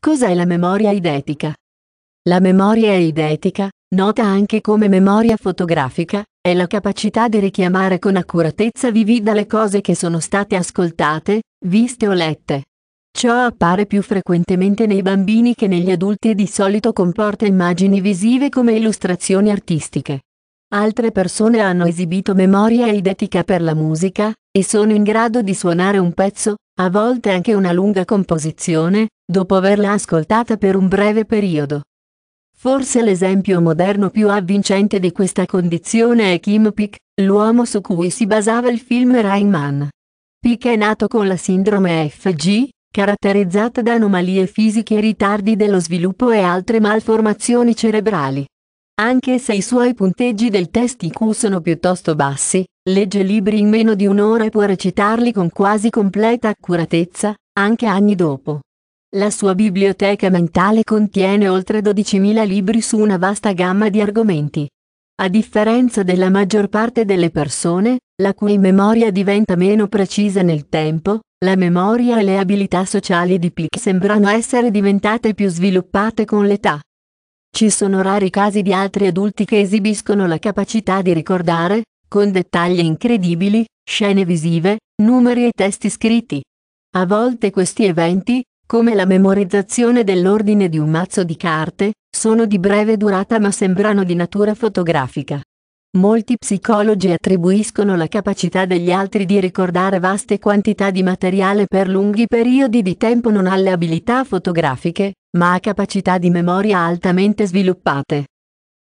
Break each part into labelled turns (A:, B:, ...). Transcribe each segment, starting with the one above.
A: Cos'è la memoria idetica? La memoria idetica, nota anche come memoria fotografica, è la capacità di richiamare con accuratezza vivida le cose che sono state ascoltate, viste o lette. Ciò appare più frequentemente nei bambini che negli adulti e di solito comporta immagini visive come illustrazioni artistiche. Altre persone hanno esibito memoria eidetica per la musica, e sono in grado di suonare un pezzo, a volte anche una lunga composizione, dopo averla ascoltata per un breve periodo. Forse l'esempio moderno più avvincente di questa condizione è Kim Peek, l'uomo su cui si basava il film Rain Man. Peek è nato con la sindrome FG, caratterizzata da anomalie fisiche e ritardi dello sviluppo e altre malformazioni cerebrali. Anche se i suoi punteggi del test IQ sono piuttosto bassi, legge libri in meno di un'ora e può recitarli con quasi completa accuratezza, anche anni dopo. La sua biblioteca mentale contiene oltre 12.000 libri su una vasta gamma di argomenti. A differenza della maggior parte delle persone, la cui memoria diventa meno precisa nel tempo, la memoria e le abilità sociali di Pick sembrano essere diventate più sviluppate con l'età. Ci sono rari casi di altri adulti che esibiscono la capacità di ricordare, con dettagli incredibili, scene visive, numeri e testi scritti. A volte questi eventi, come la memorizzazione dell'ordine di un mazzo di carte, sono di breve durata ma sembrano di natura fotografica. Molti psicologi attribuiscono la capacità degli altri di ricordare vaste quantità di materiale per lunghi periodi di tempo non alle abilità fotografiche, ma a capacità di memoria altamente sviluppate.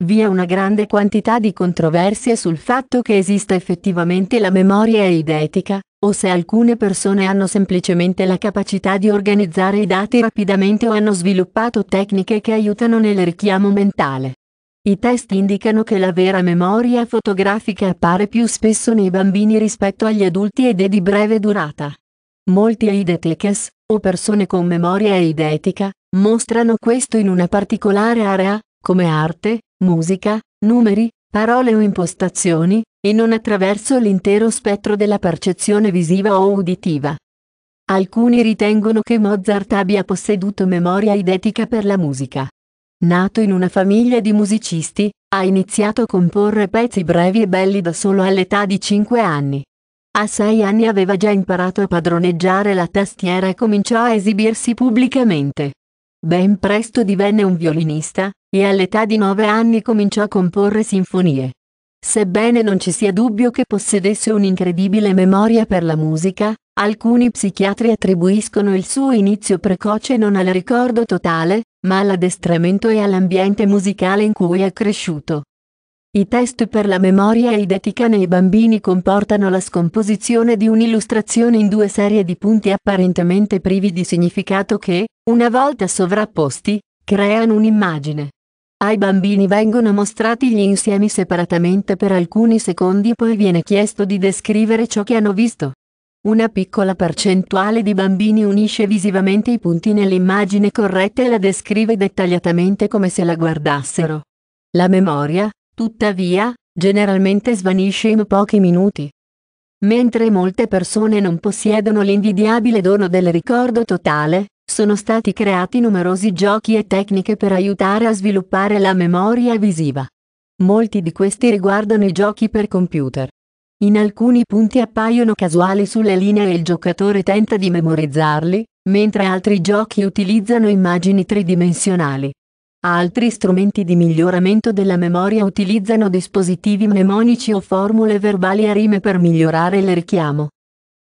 A: Vi è una grande quantità di controversie sul fatto che esista effettivamente la memoria eidetica, o se alcune persone hanno semplicemente la capacità di organizzare i dati rapidamente o hanno sviluppato tecniche che aiutano nel richiamo mentale. I test indicano che la vera memoria fotografica appare più spesso nei bambini rispetto agli adulti ed è di breve durata. Molti eideteches, o persone con memoria eidetica, mostrano questo in una particolare area, come arte, musica, numeri, parole o impostazioni, e non attraverso l'intero spettro della percezione visiva o uditiva. Alcuni ritengono che Mozart abbia posseduto memoria eidetica per la musica. Nato in una famiglia di musicisti, ha iniziato a comporre pezzi brevi e belli da solo all'età di 5 anni. A 6 anni aveva già imparato a padroneggiare la tastiera e cominciò a esibirsi pubblicamente. Ben presto divenne un violinista, e all'età di 9 anni cominciò a comporre sinfonie. Sebbene non ci sia dubbio che possedesse un'incredibile memoria per la musica, alcuni psichiatri attribuiscono il suo inizio precoce non al ricordo totale, ma all'addestramento e all'ambiente musicale in cui è cresciuto. I test per la memoria eidetica nei bambini comportano la scomposizione di un'illustrazione in due serie di punti apparentemente privi di significato che, una volta sovrapposti, creano un'immagine. Ai bambini vengono mostrati gli insiemi separatamente per alcuni secondi e poi viene chiesto di descrivere ciò che hanno visto. Una piccola percentuale di bambini unisce visivamente i punti nell'immagine corretta e la descrive dettagliatamente come se la guardassero. La memoria, tuttavia, generalmente svanisce in pochi minuti. Mentre molte persone non possiedono l'invidiabile dono del ricordo totale, sono stati creati numerosi giochi e tecniche per aiutare a sviluppare la memoria visiva. Molti di questi riguardano i giochi per computer. In alcuni punti appaiono casuali sulla linea e il giocatore tenta di memorizzarli, mentre altri giochi utilizzano immagini tridimensionali. Altri strumenti di miglioramento della memoria utilizzano dispositivi mnemonici o formule verbali a rime per migliorare il richiamo.